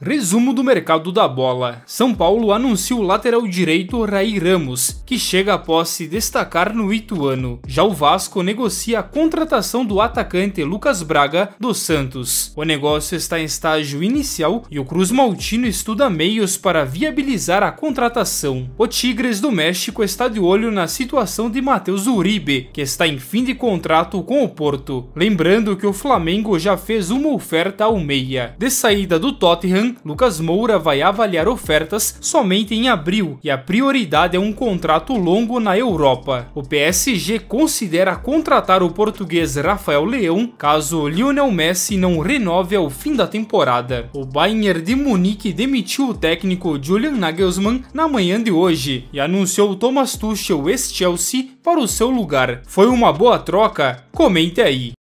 Resumo do mercado da bola. São Paulo anuncia o lateral direito Raí Ramos, que chega após se destacar no Ituano. Já o Vasco negocia a contratação do atacante Lucas Braga do Santos. O negócio está em estágio inicial e o Cruz Maltino estuda meios para viabilizar a contratação. O Tigres do México está de olho na situação de Matheus Uribe, que está em fim de contrato com o Porto. Lembrando que o Flamengo já fez uma oferta ao meia. De saída do Tottenham, Lucas Moura vai avaliar ofertas somente em abril e a prioridade é um contrato longo na Europa. O PSG considera contratar o português Rafael Leão caso Lionel Messi não renove ao fim da temporada. O Bayern de Munique demitiu o técnico Julian Nagelsmann na manhã de hoje e anunciou Thomas Tuchel ex-Chelsea para o seu lugar. Foi uma boa troca? Comente aí.